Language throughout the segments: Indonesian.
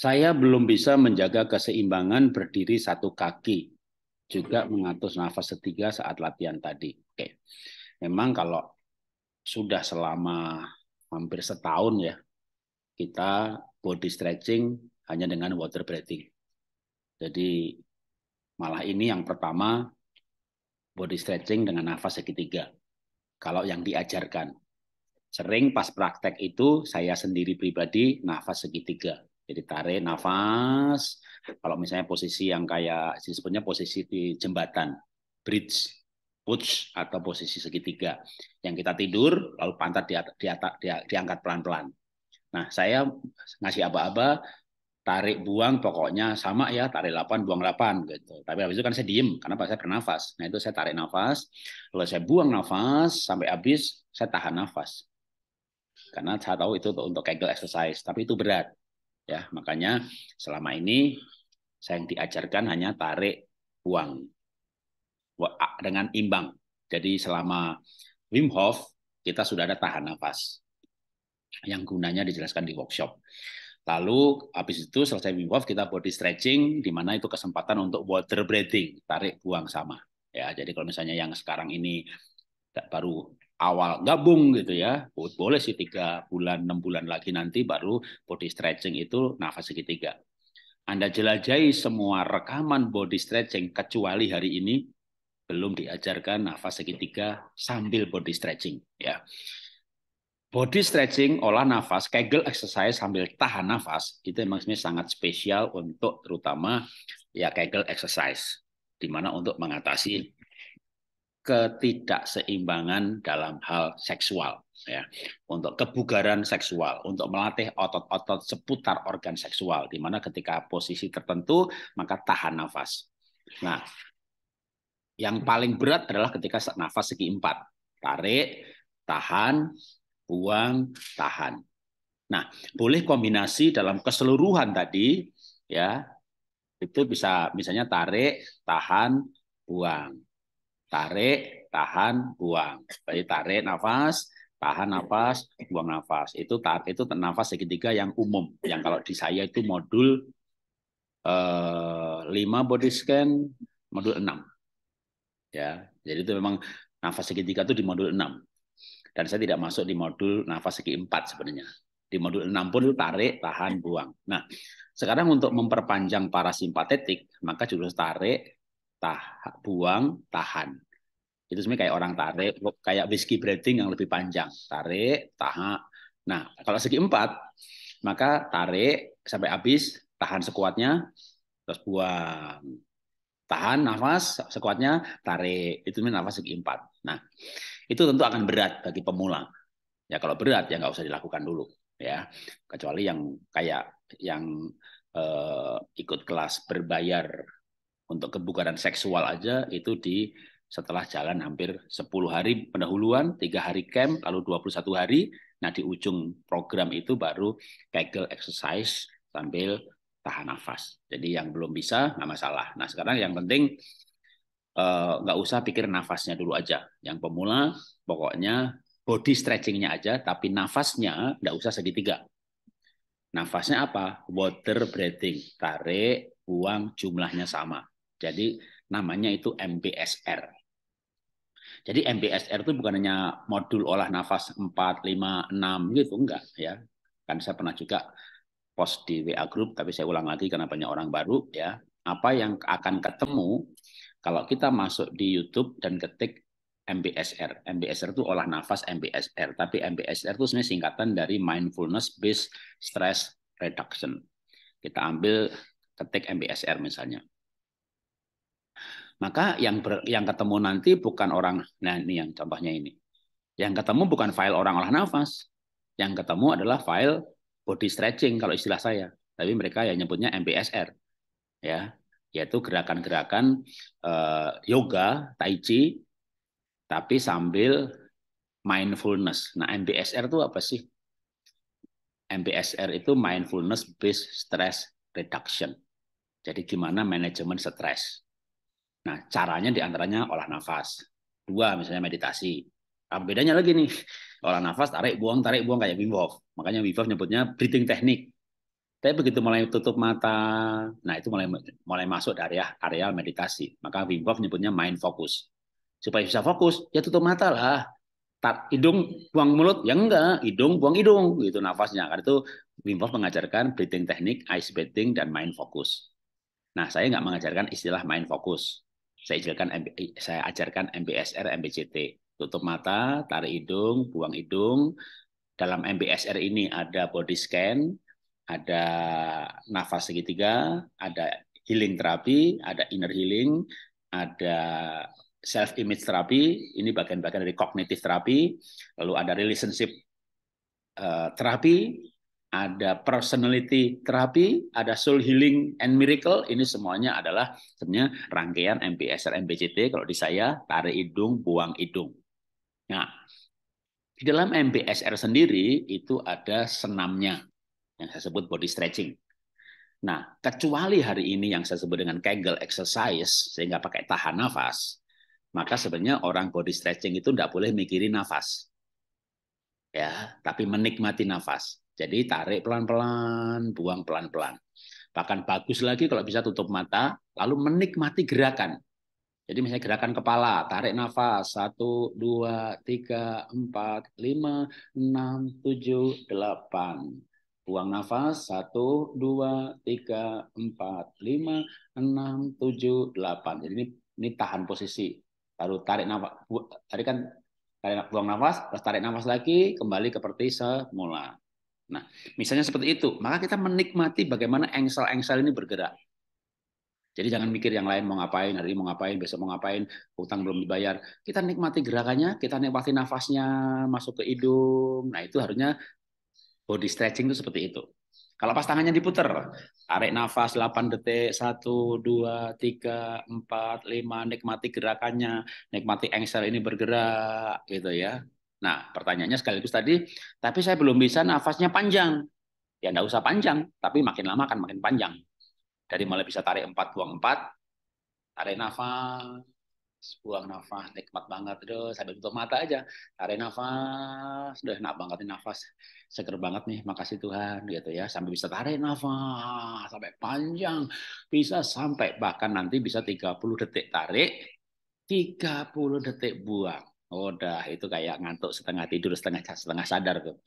Saya belum bisa menjaga keseimbangan berdiri satu kaki, juga mengatur nafas setiga saat latihan tadi. Oke, memang kalau sudah selama hampir setahun ya kita body stretching hanya dengan water breathing. Jadi malah ini yang pertama body stretching dengan nafas segitiga. Kalau yang diajarkan. Sering pas praktek itu saya sendiri pribadi nafas segitiga. Jadi tarik nafas. Kalau misalnya posisi yang kayak disebutnya posisi di jembatan, bridge, push atau posisi segitiga. Yang kita tidur lalu pantat di atas, di di, diangkat pelan-pelan. Nah, saya ngasih aba-aba tarik buang pokoknya sama ya tarik 8 buang 8 gitu. Tapi habis itu kan saya diem karena pas saya bernafas. Nah, itu saya tarik nafas, lalu saya buang nafas sampai habis saya tahan nafas. Karena saya tahu itu untuk Kegel exercise, tapi itu berat Ya, makanya selama ini saya yang diajarkan hanya tarik uang dengan imbang. Jadi selama Wim Hof kita sudah ada tahan nafas yang gunanya dijelaskan di workshop. Lalu habis itu selesai Wim Hof kita body stretching di mana itu kesempatan untuk water breathing, tarik buang sama. Ya, jadi kalau misalnya yang sekarang ini baru awal gabung gitu ya boleh sih tiga bulan enam bulan lagi nanti baru body stretching itu nafas segitiga anda jelajahi semua rekaman body stretching kecuali hari ini belum diajarkan nafas segitiga sambil body stretching ya body stretching olah nafas Kegel exercise sambil tahan nafas itu maksudnya sangat spesial untuk terutama ya Kegel exercise dimana untuk mengatasi ketidakseimbangan dalam hal seksual ya untuk kebugaran seksual untuk melatih otot-otot seputar organ seksual di mana ketika posisi tertentu maka tahan nafas nah yang paling berat adalah ketika nafas segi empat tarik tahan buang tahan nah boleh kombinasi dalam keseluruhan tadi ya itu bisa misalnya tarik tahan buang Tarik, tahan, buang. Jadi tarik nafas, tahan nafas, buang nafas. Itu tarik itu nafas segitiga yang umum. Yang kalau di saya itu modul eh, 5 body scan, modul 6. Ya, jadi itu memang nafas segitiga itu di modul 6. Dan saya tidak masuk di modul nafas segi 4 sebenarnya. Di modul 6 pun itu tarik, tahan, buang. Nah, sekarang untuk memperpanjang parasimpatetik, maka jurus tarik, tah buang tahan itu sebenarnya kayak orang tarik kayak whiskey breathing yang lebih panjang tarik tahan nah kalau segi empat maka tarik sampai habis tahan sekuatnya terus buang tahan nafas sekuatnya tarik itu sebenarnya nafas segi empat nah itu tentu akan berat bagi pemula ya kalau berat ya nggak usah dilakukan dulu ya kecuali yang kayak yang eh, ikut kelas berbayar untuk kebugaran seksual aja itu di setelah jalan hampir 10 hari pendahuluan, tiga hari camp, lalu 21 hari. Nah, di ujung program itu baru Kegel exercise sambil tahan nafas. Jadi yang belum bisa nggak masalah. Nah, sekarang yang penting nggak eh, nggak usah pikir nafasnya dulu aja. Yang pemula pokoknya body stretchingnya aja, tapi nafasnya nggak usah segitiga. Nafasnya apa? Water breathing, tarik, buang, jumlahnya sama. Jadi namanya itu MBSR. Jadi MBSR itu bukan hanya modul olah nafas 4, 5, 6 gitu, enggak ya. Kan saya pernah juga post di WA group, tapi saya ulang lagi karena banyak orang baru ya. Apa yang akan ketemu kalau kita masuk di YouTube dan ketik MBSR. MBSR itu olah nafas MBSR, tapi MBSR itu sebenarnya singkatan dari mindfulness based stress reduction. Kita ambil ketik MBSR misalnya. Maka yang ber, yang ketemu nanti bukan orang nah ini yang contohnya ini. Yang ketemu bukan file orang olah nafas. Yang ketemu adalah file body stretching kalau istilah saya. Tapi mereka yang nyebutnya MBSR, Ya, yaitu gerakan-gerakan uh, yoga, tai chi tapi sambil mindfulness. Nah, MBSR itu apa sih? MBSR itu mindfulness based stress reduction. Jadi gimana manajemen stres? Nah, caranya diantaranya olah nafas. Dua, misalnya meditasi. Apa bedanya lagi nih? Olah nafas, tarik, buang, tarik, buang, kayak Wim Hof. Makanya Wim Hof nyebutnya breathing teknik. Tapi begitu mulai tutup mata, nah itu mulai mulai masuk dari area, area meditasi. Maka Wim Hof nyebutnya mind focus. Supaya bisa fokus, ya tutup mata lah. Tar, hidung buang mulut, ya enggak. Hidung buang hidung, gitu nafasnya. Karena itu Wim Hof mengajarkan breathing teknik, ice bathing, dan mind focus. Nah, saya nggak mengajarkan istilah mind focus. Saya ajarkan saya ajarkan MBSR, MBCT. Tutup mata, tarik hidung, buang hidung. Dalam MBSR ini ada body scan, ada nafas segitiga, ada healing terapi, ada inner healing, ada self image terapi, ini bagian-bagian dari kognitif terapi, lalu ada relationship eh, terapi, ada personality therapy, ada soul healing and miracle. Ini semuanya adalah sebenarnya rangkaian MPSR MPCT kalau di saya tarik hidung, buang hidung. Nah, di dalam MPSR sendiri itu ada senamnya yang saya sebut body stretching. Nah, kecuali hari ini yang saya sebut dengan Kegel exercise sehingga pakai tahan nafas, maka sebenarnya orang body stretching itu tidak boleh mikirin nafas. Ya, tapi menikmati nafas jadi tarik pelan-pelan, buang pelan-pelan. Bahkan bagus lagi kalau bisa tutup mata, lalu menikmati gerakan. Jadi misalnya gerakan kepala, tarik nafas, satu dua tiga empat lima enam tujuh delapan, Buang nafas, satu dua tiga empat lima enam tujuh delapan. Jadi ini, ini tahan posisi. Lalu tarik nafas, tadi kan tarik, buang nafas, terus tarik nafas lagi, kembali ke seperti semula. Nah, misalnya seperti itu, maka kita menikmati bagaimana engsel-engsel ini bergerak. Jadi jangan mikir yang lain mau ngapain, hari ini mau ngapain, besok mau ngapain, hutang belum dibayar. Kita nikmati gerakannya, kita nikmati nafasnya, masuk ke hidung. Nah itu harusnya body stretching itu seperti itu. Kalau pas tangannya diputer, tarik nafas 8 detik, 1, 2, 3, 4, 5, nikmati gerakannya, nikmati engsel ini bergerak gitu ya. Nah, pertanyaannya sekaligus tadi, tapi saya belum bisa nafasnya panjang. Ya, enggak usah panjang, tapi makin lama akan makin panjang. Dari mulai bisa tarik 4, buang 4, tarik nafas, buang nafas, nikmat banget. Aduh, sambil tutup mata aja, tarik nafas, udah enak banget nih nafas. Seger banget nih, makasih Tuhan gitu ya. Sampai bisa tarik nafas, sampai panjang. Bisa sampai bahkan nanti bisa 30 detik tarik, 30 detik buang. Udah oh, itu kayak ngantuk setengah tidur setengah setengah sadar tuh.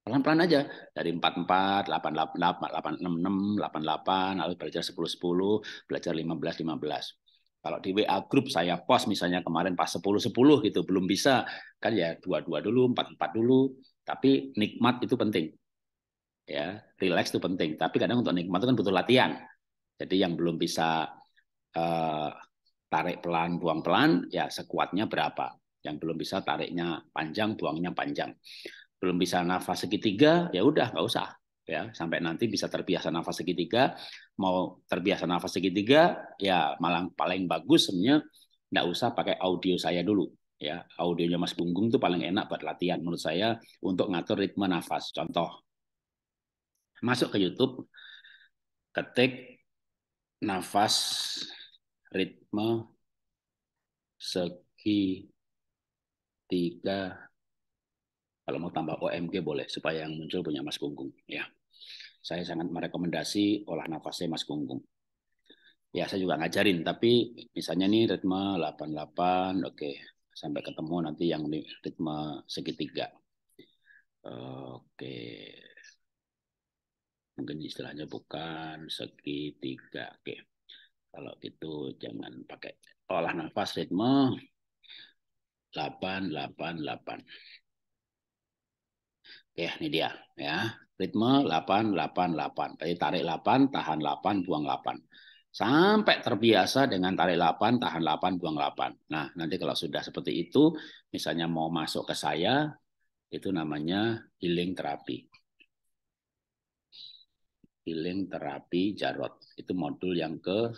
Pelan-pelan aja dari empat empat, delapan delapan, delapan enam enam, delapan delapan, lalu belajar sepuluh sepuluh, belajar lima belas lima belas. Kalau di WA grup saya post misalnya kemarin pas sepuluh sepuluh gitu belum bisa kan ya dua-dua dulu, empat-empat dulu, tapi nikmat itu penting. Ya, relax itu penting, tapi kadang untuk nikmat itu kan butuh latihan. Jadi yang belum bisa uh, tarik pelan, buang pelan, ya sekuatnya berapa yang belum bisa tariknya panjang, buangnya panjang. Belum bisa nafas segitiga, ya udah nggak usah. Ya, sampai nanti bisa terbiasa nafas segitiga, mau terbiasa nafas segitiga, ya malah paling bagus sebenarnya nggak usah pakai audio saya dulu ya audionya Mas punggung itu paling enak buat latihan menurut saya untuk ngatur ritme nafas. Contoh, masuk ke YouTube, ketik nafas ritme segitiga tiga kalau mau tambah OMG boleh supaya yang muncul punya Mas Gunggung ya saya sangat merekomendasi olah nafasnya Mas Gunggung ya saya juga ngajarin tapi misalnya nih ritme 88 oke sampai ketemu nanti yang ritme segitiga oke mungkin istilahnya bukan segitiga oke kalau gitu jangan pakai olah nafas ritme 888. Oke, ini dia ya. Ritme 888. Tadi tarik 8, tahan 8, buang 8. Sampai terbiasa dengan tarik 8, tahan 8, buang 8. Nah, nanti kalau sudah seperti itu, misalnya mau masuk ke saya, itu namanya healing terapi. Healing terapi Jarot. Itu modul yang ke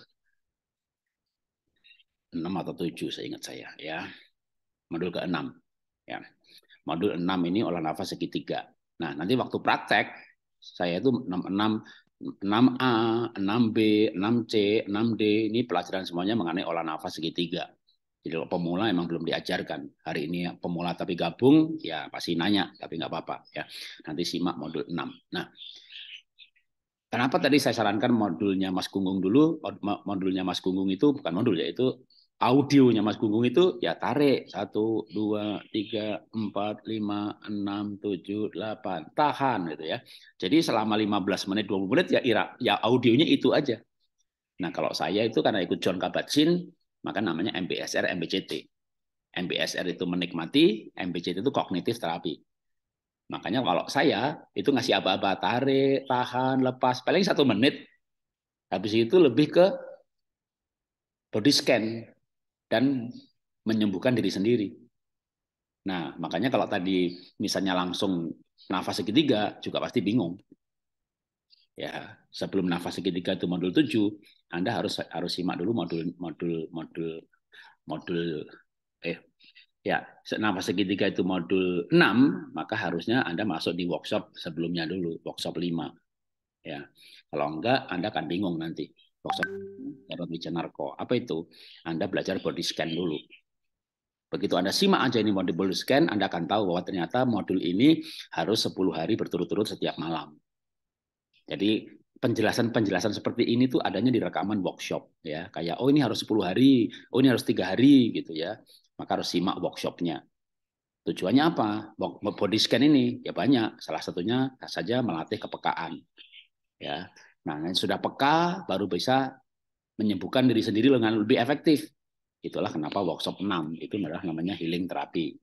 6 atau 7 saya ingat saya ya modul ke-6. Ya. Modul 6 ini olah nafas segitiga. Nah, nanti waktu praktek, saya itu 66, 6A, 6B, 6C, 6D, ini pelajaran semuanya mengenai olah nafas segitiga. Jadi kalau pemula emang belum diajarkan. Hari ini pemula tapi gabung, ya pasti nanya, tapi nggak apa-apa. ya Nanti simak modul 6. Nah, kenapa tadi saya sarankan modulnya Mas Gunggung dulu? Modulnya Mas Gunggung itu bukan modul, yaitu audionya Mas Gunggung itu ya tarik satu dua tiga empat lima enam tujuh delapan tahan gitu ya jadi selama 15 menit 20 menit ya ira ya audionya itu aja nah kalau saya itu karena ikut John Kabat-Zinn maka namanya MBSR MBCT MBSR itu menikmati MBCT itu kognitif terapi makanya kalau saya itu ngasih apa-apa tarik tahan lepas paling satu menit habis itu lebih ke body scan dan menyembuhkan diri sendiri. Nah, makanya kalau tadi misalnya langsung nafas segitiga juga pasti bingung. Ya, sebelum nafas segitiga itu modul 7, Anda harus harus simak dulu modul modul modul modul eh ya, nafas segitiga itu modul 6, maka harusnya Anda masuk di workshop sebelumnya dulu, workshop 5. Ya. Kalau enggak Anda akan bingung nanti. Carot Wijanarko. Apa itu? Anda belajar body scan dulu. Begitu Anda simak aja ini modul body scan, Anda akan tahu bahwa ternyata modul ini harus 10 hari berturut-turut setiap malam. Jadi penjelasan-penjelasan seperti ini tuh adanya di rekaman workshop ya. Kayak oh ini harus 10 hari, oh ini harus tiga hari gitu ya. Maka harus simak workshopnya. Tujuannya apa? Body scan ini ya banyak. Salah satunya saja melatih kepekaan. Ya, Nah, yang sudah peka baru bisa menyembuhkan diri sendiri dengan lebih efektif. Itulah kenapa workshop 6 itu adalah namanya healing terapi.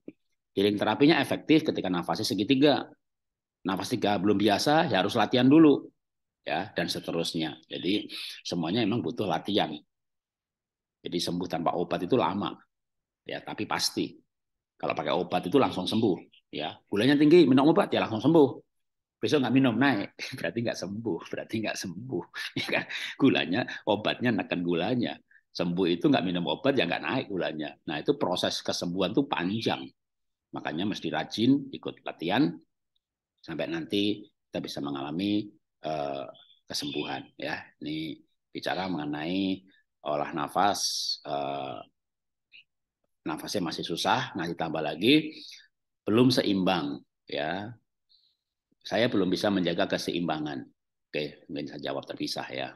Healing terapinya efektif ketika nafasnya segitiga. Nafas tiga belum biasa, ya harus latihan dulu. ya Dan seterusnya. Jadi semuanya memang butuh latihan. Jadi sembuh tanpa obat itu lama. ya Tapi pasti. Kalau pakai obat itu langsung sembuh. ya Gulanya tinggi, minum obat ya langsung sembuh besok nggak minum naik berarti nggak sembuh berarti nggak sembuh ya kan? gulanya obatnya neken gulanya sembuh itu nggak minum obat ya nggak naik gulanya nah itu proses kesembuhan tuh panjang makanya mesti rajin ikut latihan sampai nanti kita bisa mengalami uh, kesembuhan ya ini bicara mengenai olah nafas uh, nafasnya masih susah nah tambah lagi belum seimbang ya saya belum bisa menjaga keseimbangan. Oke, mungkin saya jawab terpisah ya.